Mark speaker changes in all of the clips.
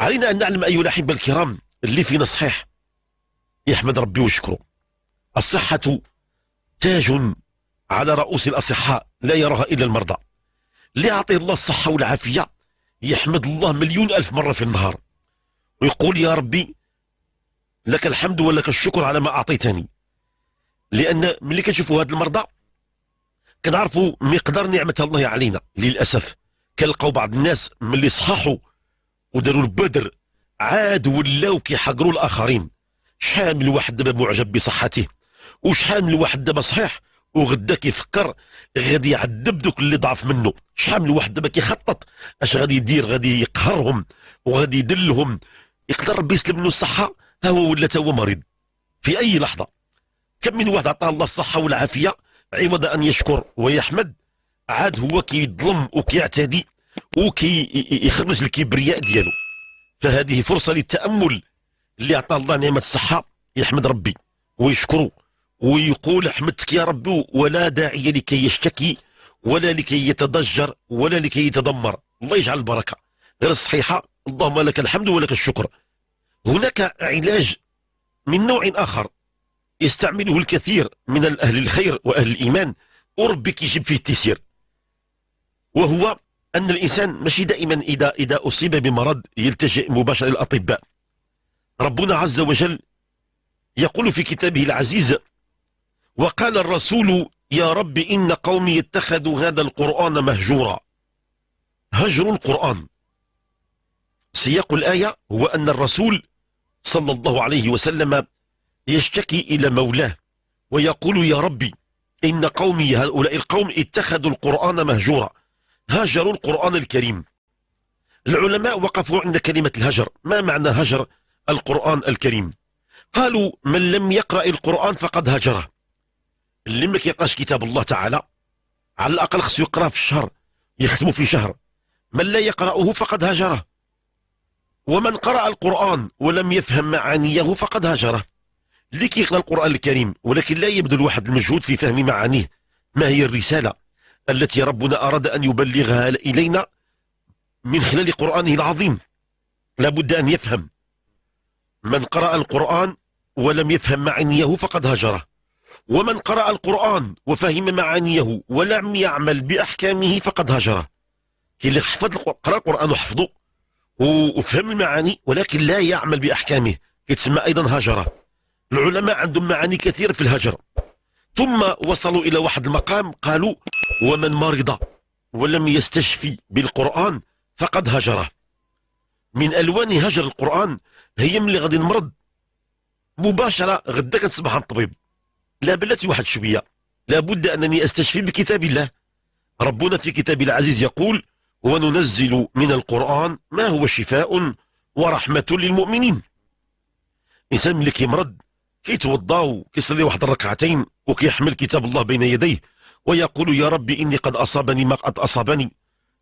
Speaker 1: علينا أن نعلم أيها الأحبة الكرام اللي فينا صحيح يحمد ربي ويشكره الصحة تاج على رؤوس الأصحاء لا يراها إلا المرضى اللي يعطيه الله الصحة والعافية يحمد الله مليون ألف مرة في النهار ويقول يا ربي لك الحمد ولك الشكر على ما أعطيتني لأن ملي كنشوفوا هاد المرضى كنعرفوا مقدار نعمة الله علينا للأسف كنلقاو بعض الناس ملي صحاحوا وداروا البدر عاد ولاو كيحقروا الاخرين شحال من واحد دابا معجب بصحته وشحال من واحد دابا صحيح وغدا كيفكر غادي يعذب دوك اللي ضعف منه شحال من واحد دابا كيخطط اش غادي يدير غادي يقهرهم وغادي يدلهم يقدر ربي يسلم له الصحه ها هو ولا هو مريض في اي لحظه كم من واحد عطاه الله الصحه والعافيه عوض ان يشكر ويحمد عاد هو كيظلم وكيعتدي وكي يخرج الكبرياء ديالو فهذه فرصة للتأمل اللي عطاه الله نعمة الصحة يحمد ربي ويشكره ويقول أحمدك يا ربي ولا داعي لكي يشتكي ولا لكي يتضجر ولا لكي يتدمر الله يجعل البركة غير الصحيحة اللهم لك الحمد ولك الشكر هناك علاج من نوع آخر يستعمله الكثير من أهل الخير وأهل الإيمان وربي كيجيب فيه التيسير وهو أن الإنسان ماشي دائما إذا, إذا أصيب بمرض يلتجئ مباشرة للاطباء ربنا عز وجل يقول في كتابه العزيز وقال الرسول يا رب إن قومي اتخذوا هذا القرآن مهجورا هجر القرآن سياق الآية هو أن الرسول صلى الله عليه وسلم يشتكي إلى مولاه ويقول يا ربي إن قومي هؤلاء القوم اتخذوا القرآن مهجورا هاجروا القرآن الكريم العلماء وقفوا عند كلمة الهجر ما معنى هجر القرآن الكريم قالوا من لم يقرأ القرآن فقد هجره اللي ما كيقراش كتاب الله تعالى على الأقل خصو يقرأ في الشهر يختم في شهر من لا يقرأه فقد هجره ومن قرأ القرآن ولم يفهم معانيه فقد هجره اللي كيقرأ القرآن الكريم ولكن لا يبذل واحد المجهود في فهم معانيه ما هي الرسالة التي ربنا أراد أن يبلغها إلينا من خلال قرآنه العظيم لابد أن يفهم من قرأ القرآن ولم يفهم معانيه فقد هجره ومن قرأ القرآن وفهم معانيه ولم يعمل بأحكامه فقد هجره اللي حفظ قرأ القرآن وحفظه وفهم المعاني ولكن لا يعمل بأحكامه يتسمى أيضا هجره العلماء عندهم معاني كثيرة في الهجر ثم وصلوا إلى واحد المقام قالوا ومن مرض ولم يستشفي بالقرآن فقد هجره من ألوان هجر القرآن هي ملي غادي نمرض مباشرة غدا كتصبح عند الطبيب لا بلاتي واحد شوية لابد أنني أستشفي بكتاب الله ربنا في كتاب العزيز يقول وننزل من القرآن ما هو شفاء ورحمة للمؤمنين إنسان ملي كيمرض كيتوضا كيصلي واحد الركعتين وكيحمل كتاب الله بين يديه ويقول يا ربي إني قد أصابني ما قد أصابني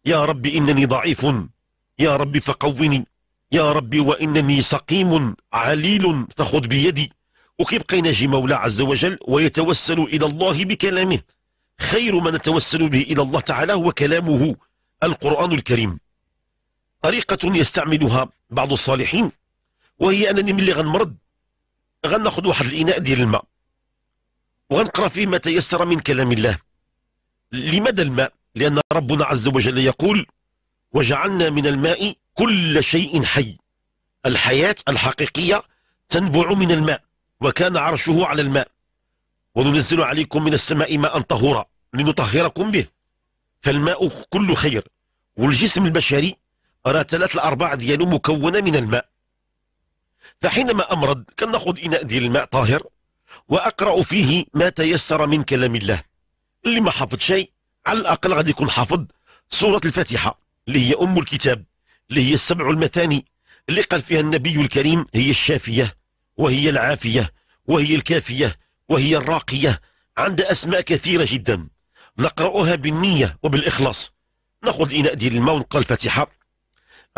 Speaker 1: يا ربي إنني ضعيف يا ربي فقوني يا ربي وإنني سقيم عليل فخذ بيدي وكيبقى ينجي مولاه عز وجل ويتوسل إلى الله بكلامه خير ما نتوسل به إلى الله تعالى هو كلامه القرآن الكريم طريقة يستعملها بعض الصالحين وهي أنني ملي غنمرض غناخذ واحد الاناء ديال الماء وغنقرا فيه ما تيسر من كلام الله لماذا الماء لان ربنا عز وجل يقول وجعلنا من الماء كل شيء حي الحياة الحقيقية تنبع من الماء وكان عرشه على الماء وننزل عليكم من السماء ماء طهورا لنطهركم به فالماء كل خير والجسم البشري راه ثلاث الأرباع ديالو مكونة من الماء فحينما أمرض كان نأخذ إناء ديال الماء طاهر وأقرأ فيه ما تيسر من كلام الله اللي ما حافظ شيء على الأقل غادي يكون حافظ سورة الفاتحة اللي هي أم الكتاب اللي هي السبع المثاني اللي قال فيها النبي الكريم هي الشافية وهي العافية وهي الكافية وهي الراقية عند أسماء كثيرة جدا نقرأها بالنية وبالإخلاص نأخذ إناء ديال الماء ونقرأ الفاتحة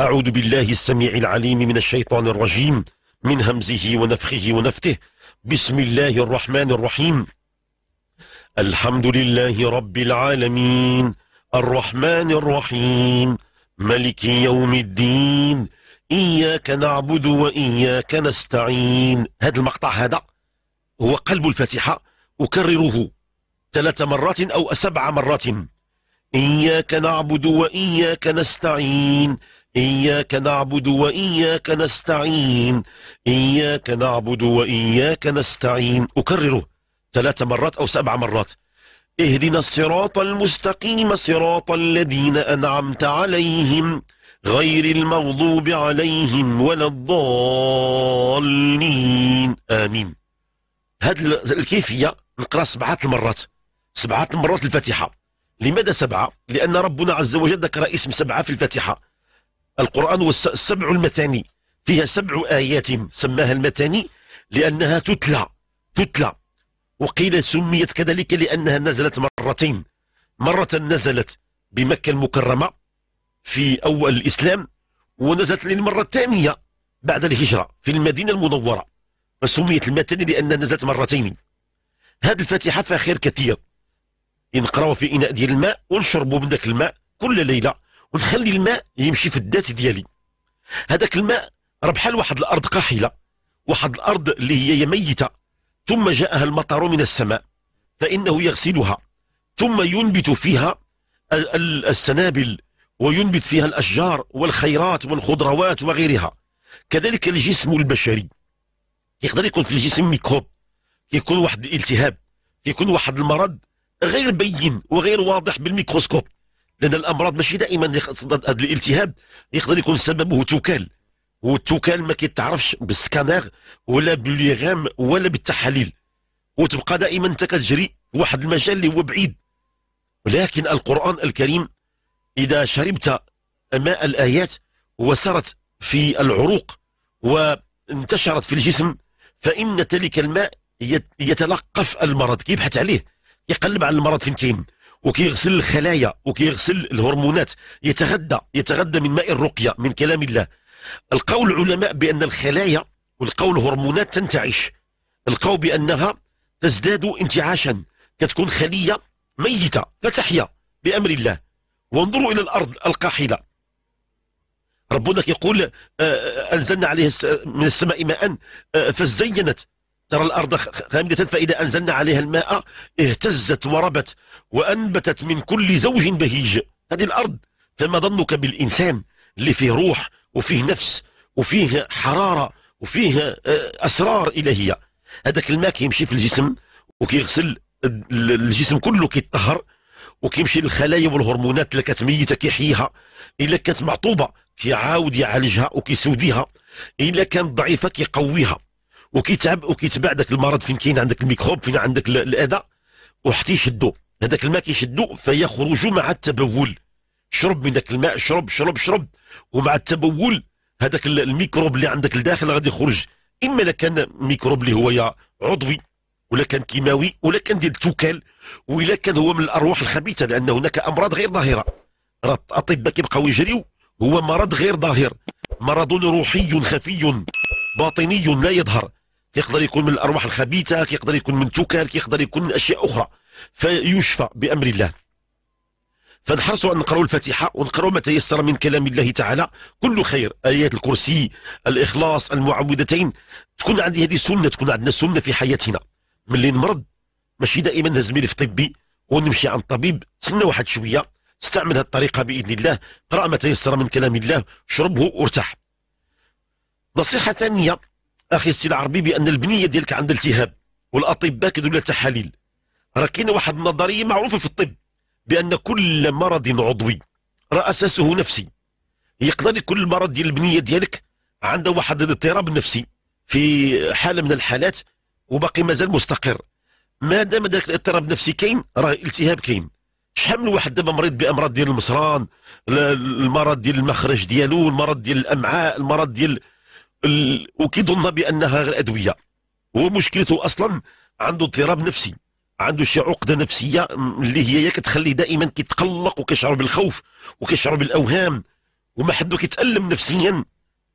Speaker 1: أعوذ بالله السميع العليم من الشيطان الرجيم من همزه ونفخه ونفته بسم الله الرحمن الرحيم الحمد لله رب العالمين الرحمن الرحيم ملك يوم الدين إياك نعبد وإياك نستعين هذا المقطع هذا هو قلب الفاتحة أكرره ثلاث مرات أو سبع مرات إياك نعبد وإياك نستعين إياك نعبد وإياك نستعين إياك نعبد وإياك نستعين أكرره ثلاث مرات أو سبع مرات اهدنا الصراط المستقيم صراط الذين أنعمت عليهم غير المغضوب عليهم ولا الضالين آمين هذه الكيفية نقرأ سبعة المرات سبعة المرات الفاتحة لماذا سبعة؟ لأن ربنا عز وجل ذكر اسم سبعة في الفاتحة القرآن والسبع المتاني فيها سبع آيات سماها المتاني لأنها تتلى تتلى وقيل سميت كذلك لأنها نزلت مرتين مرة نزلت بمكة المكرمة في أول الإسلام ونزلت للمرة الثانية بعد الهجرة في المدينة المنورة فسميت المتاني لأنها نزلت مرتين هذه الفاتحة فيها خير كثير نقراو في إناء ديال الماء ونشربوا من ذاك الماء كل ليلة ونخلي الماء يمشي في الذات ديالي هذاك الماء راه بحال واحد الارض قاحله واحد الارض اللي هي ميته ثم جاءها المطر من السماء فانه يغسلها ثم ينبت فيها السنابل وينبت فيها الاشجار والخيرات والخضروات وغيرها كذلك الجسم البشري يقدر يكون في الجسم ميكروب يكون واحد الالتهاب يكون واحد المرض غير بين وغير واضح بالميكروسكوب لان الامراض ماشي دائما هذا الالتهاب يقدر يكون سببه توكال والتوكال ما كيتعرفش بالسكانر ولا بالليغام ولا بالتحاليل وتبقى دائما انت كتجري واحد المجال اللي هو بعيد ولكن القران الكريم اذا شربت ماء الايات وسرت في العروق وانتشرت في الجسم فان ذلك الماء يتلقف المرض كيبحث عليه يقلب على المرض فين كاين وكيغسل الخلايا وكيغسل الهرمونات يتغدى يتغدى من ماء الرقية من كلام الله القول العلماء بأن الخلايا والقول هرمونات تنتعش القول بأنها تزداد انتعاشا كتكون خلية ميتة فتحيا بأمر الله وانظروا إلى الأرض القاحلة ربنا يقول آه، آه، أنزلنا عليه من السماء ماء آه، فزينت ترى الأرض خامدة فإذا أنزلنا عليها الماء اهتزت وربت وأنبتت من كل زوج بهيج هذه الأرض فما ظنك بالإنسان اللي فيه روح وفيه نفس وفيه حرارة وفيه آه، أسرار إلهية هذاك الماء كيمشي في الجسم وكيغسل الجسم كله كيتطهر وكيمشي للخلايا والهرمونات اللي كتميتها كيحييها الا كانت معطوبه كيعاود يعالجها وكيسوديها الا كانت ضعيفه كيقويها وكيتعب وكيتبع داك المرض فين كاين عندك الميكروب فين عندك الاذى وحتى يشدو هذاك الماء كيشدو فيخرج مع التبول شرب من ذاك الماء شرب شرب شرب ومع التبول هذاك الميكروب اللي عندك لداخل غادي يخرج اما لكان ميكروب اللي هو يا عضوي ولا كان كيماوي ولا كان ديال التوكال ولا كان هو من الارواح الخبيثه لان هناك امراض غير ظاهره راه الاطباء كيبقاو يجريو هو مرض غير ظاهر مرض روحي خفي باطني لا يظهر كيقدر يكون من الأرواح الخبيثة كيقدر يكون من تكر كيقدر يكون من أشياء أخرى فيشفى بأمر الله فنحرصوا أن نقرأوا الفاتحة ونقرأوا ما تيسر من كلام الله تعالى كل خير آيات الكرسي الإخلاص المعوذتين تكون عندي هذه سنة تكون عندنا سنة في حياتنا ملي نمرض ماشي دائما نزميل في طبي ونمشي عند الطبيب سنة واحد شوية استعمل هذه الطريقة بإذن الله قرأ ما تيسر من كلام الله شربه وارتاح نصيحة ثانية اخي السي العربي بان البنيه ديالك عندها التهاب والاطباء كيديروا لها تحاليل راه كاينه واحد النظريه معروفه في الطب بان كل مرض عضوي راه اساسه نفسي يقدر يكون المرض ديال البنيه ديالك عنده واحد الاضطراب نفسي في حاله من الحالات وباقي مازال مستقر ما دام ذاك الاضطراب النفسي كاين راه التهاب كاين شحال من واحد دابا مريض بامراض ديال المصران المرض ديال المخرج ديالو المرض ديال الامعاء المرض ديال وكيظن بانها غير ادويه هو مشكلته اصلا عنده اضطراب نفسي عنده شي عقده نفسيه اللي هي, كتخليه دائما كيتقلق وكيشعر بالخوف وكيشعر بالاوهام وما حدو كيتالم نفسيا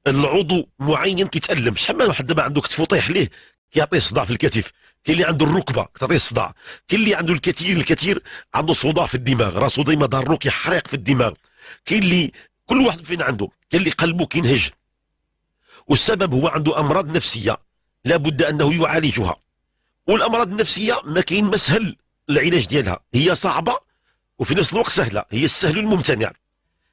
Speaker 1: العضو معين كيتالم شحال من واحد ما عنده كتفو طيح ليه كيعطيه صداع في الكتف كاين اللي عنده الركبه كتعطيه الصداع كاين اللي عنده الكثير الكثير عنده صداع في الدماغ راسو ديما ضارو كيحرق في الدماغ كاين اللي كل واحد فينا عنده كاين اللي قلبه كينهج والسبب هو عنده أمراض نفسية لابد أنه يعالجها والأمراض النفسية ما كاين ما سهل العلاج ديالها هي صعبة وفي نفس الوقت سهلة هي السهل الممتنع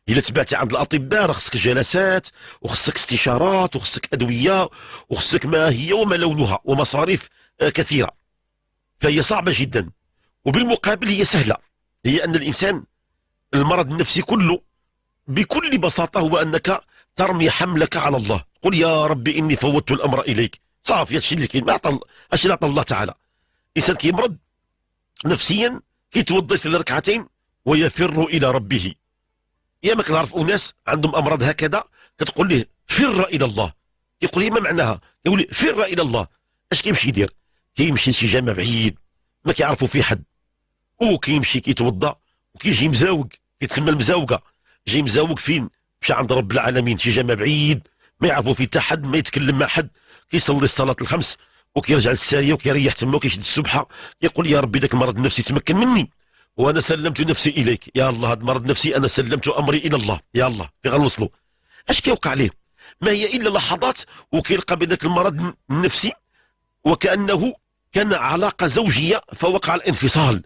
Speaker 1: إلا تبعتي عند الأطباء راه خصك جلسات وخصك استشارات وخصك أدوية وخصك ما هي وما لونها ومصاريف آه، كثيرة فهي صعبة جدا وبالمقابل هي سهلة هي أن الإنسان المرض النفسي كله بكل بساطة هو أنك ترمي حملك على الله قل يا ربي إني فوتت الأمر إليك صافي هادشي اللي كاين ما عطى هادشي اللي عطى الله تعالى الانسان كيمرض نفسيا كيتوضا يصلي ركعتين ويفر الى ربه يا ما كنعرف اناس عندهم امراض هكذا كتقول له فر الى الله يقول لي ما معناها يقول لي فر الى الله اش كيمشي يدير كيمشي لشي جامع بعيد ما كيعرفوا فيه حد وكيمشي كيتوضا وكيجي مزاوق كيتسمى المزاوقه جاي مزاوق فين مشى عند رب العالمين شي جامع بعيد ما يعرفوا في حد ما يتكلم مع حد كيصلي الصلاه الخمس وكيرجع للساريه وكيريح تما وكيشد السبحه يقول يا ربي ذاك المرض النفسي تمكن مني وانا سلمت نفسي اليك يا الله هذا المرض النفسي انا سلمت امري الى الله يا الله في غنوصلوا اش كيوقع ليه ما هي الا لحظات وكيلقى بذاك المرض النفسي وكانه كان علاقه زوجيه فوقع الانفصال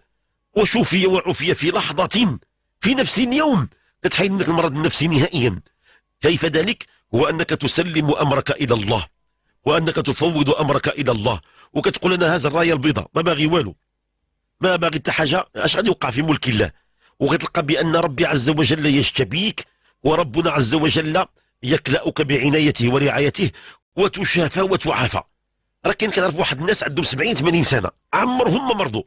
Speaker 1: وشوفي وعفي في لحظه في نفس اليوم تتحيد منك المرض النفسي نهائيا كيف ذلك هو أنك تسلم أمرك إلى الله وأنك تفوض أمرك إلى الله وكتقول أنا هذا الراية البيضاء ما باغي والو ما باغي حتى حاجة اش غادي يوقع في ملك الله وغتلقى بأن ربي عز وجل يشتبيك وربنا عز وجل يكلأك بعنايته ورعايته وتشافى وتعافى راه كاين كنعرف واحد الناس عندهم 70 80 سنه عمرهم ما مرضوا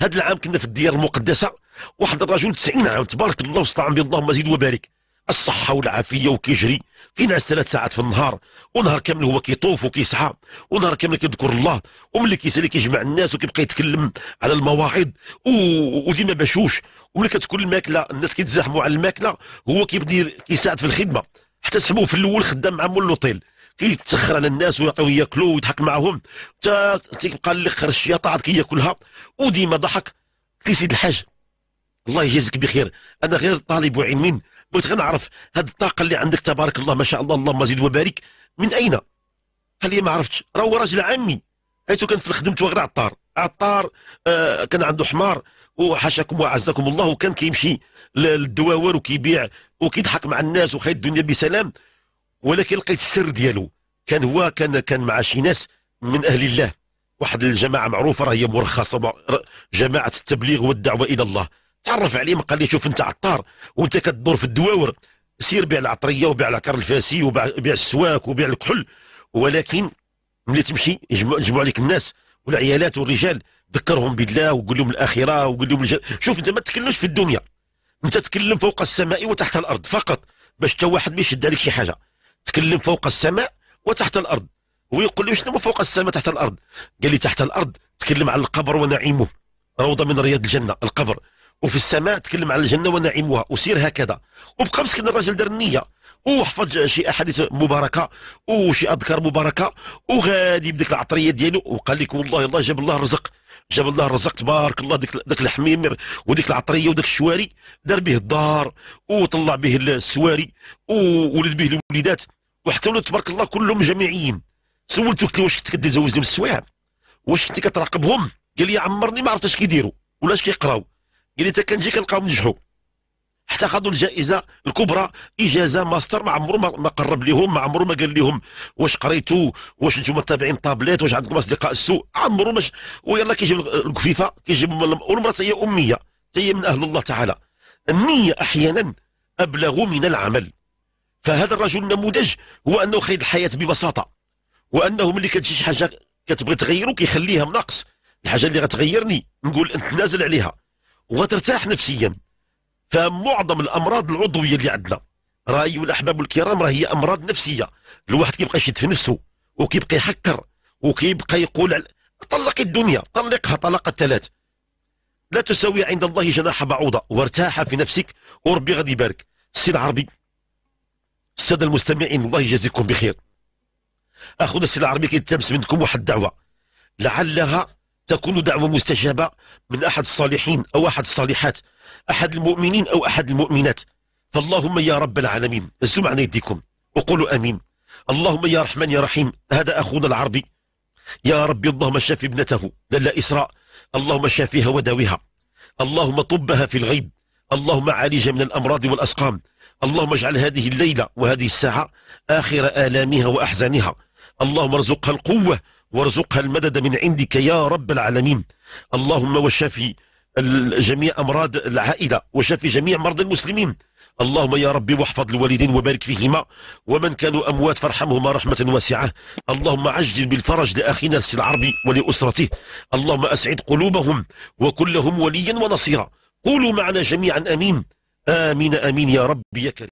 Speaker 1: هاد العام كنا في الديار المقدسه واحد الرجل 90 عام تبارك الله واستعان به اللهم زيد وبارك الصحة والعافية وكيجري كينعس ثلاث ساعات في النهار ونهار كامل هو كيطوف وكيسعى ونهار كامل كيذكر الله وملي كيسالي كيجمع الناس وكيبقى يتكلم على المواعظ وديما بشوش وملي كتكون الماكلة الناس كيتزاحموا على الماكلة هو كيبدي كيساعد في الخدمة حتى سحبوه في الاول خدام مع مول لوطيل كيتسخر على الناس ويعطيو ياكلوا ويضحك معاهم حتى تيبقى الاخر الشياطه كياكلها وديما ضحك كي سيد الحاج الله يجازيك بخير انا غير طالب علم بغيت غير نعرف هاد الطاقه اللي عندك تبارك الله ما شاء الله اللهم زد وبارك من اين قال لي ما عرفتش راه هو راجل عامي حيث كان في الخدمة غير عطار عطار آه كان عنده حمار وحاشاكم وعزكم الله وكان كيمشي للدواور وكيبيع وكيضحك مع الناس وخير الدنيا بسلام ولكن لقيت السر ديالو كان هو كان كان مع شي ناس من اهل الله واحد الجماعه معروفه راه هي مرخصه جماعه التبليغ والدعوه الى الله تعرف عليهم قال لي شوف انت عطار وانت كتدور في الدواور سير بيع العطريه وبيع العكر الفاسي وبيع السواك وبيع الكحل ولكن ملي تمشي يجمعوا عليك الناس والعيالات والرجال ذكرهم بالله وقول لهم الاخره وقول لهم شوف انت ما تكلمش في الدنيا انت تكلم فوق السماء وتحت الارض فقط باش حتى واحد ما يشد عليك شي حاجه تكلم فوق السماء وتحت الأرض ويقول لي شنو فوق السماء تحت الأرض قال لي تحت الأرض تكلم على القبر ونعيمه روضة من رياض الجنة القبر وفي السماء تكلم على الجنة ونعيمها وسير هكذا وبقى مسكين الراجل دار النية وحفظ شي احاديث مباركه وشي اذكار مباركه وغادي بديك العطريه ديالو وقال لك والله الله جاب الله الرزق جاب الله الرزق تبارك الله ديك داك الحميم وديك العطريه وداك الشواري دار به الدار وطلع به السواري وولد به الوليدات وحتى ولد تبارك الله كلهم جامعيين سولته قلت له واش كنت كتزوج لهم السوايع واش كنت كتراقبهم قال لي عمرني ما عرفت اش كيديروا ولا اش كيقراو قال لي حتى كنجي كنلقاهم نجحوا حتى خذوا الجائزه الكبرى اجازه ماستر ما عمرو ما قرب لهم ما عمرو ما قال لهم واش قريتوا واش نتوما تابعين طابليت واش عندكم اصدقاء السوء عمرو مش ويلا كيجيب القفيفه كيجيب والمراه هي اميه هي من اهل الله تعالى النيه احيانا ابلغ من العمل فهذا الرجل النموذج هو انه خيد الحياه ببساطه وانه ملي كتجي شي حاجه كتبغي تغيرو كيخليها ناقص الحاجه اللي غتغيرني نقول نتنازل عليها وغترتاح نفسيا فمعظم الامراض العضويه اللي عندنا راي الاحباب الكرام راه هي امراض نفسيه الواحد كيبقى يشد في نفسه وكيبقى يحكر وكيبقى يقول على طلق الدنيا طلقها طلاق الثلاث لا تساوي عند الله جناح بعوضه وارتاح في نفسك وربي غادي يبارك السي العربي الساده المستمعين الله يجازيكم بخير اخونا السي العربي كيتلبس منكم واحد الدعوه لعلها تكون دعوة مستجابة من أحد الصالحين أو أحد الصالحات أحد المؤمنين أو أحد المؤمنات فاللهم يا رب العالمين الزم عن يديكم وقولوا أمين اللهم يا رحمن يا رحيم هذا أخونا العربي يا ربي اللهم شافي ابنته للا إسراء اللهم شافيها وداويها اللهم طبها في الغيب اللهم عالج من الأمراض والأسقام اللهم اجعل هذه الليلة وهذه الساعة آخر آلامها وأحزانها اللهم ارزقها القوة وارزقها المدد من عندك يا رب العالمين اللهم وشفي جميع أمراض العائلة وشفي جميع مرضى المسلمين اللهم يا ربي واحفظ الوالدين وبارك فيهما ومن كانوا أموات فارحمهما رحمة واسعة اللهم عجل بالفرج لأخينا السي العربي ولأسرته اللهم أسعد قلوبهم وكلهم وليا ونصيرا قولوا معنا جميعا أمين آمين آمين يا ربي يا كريم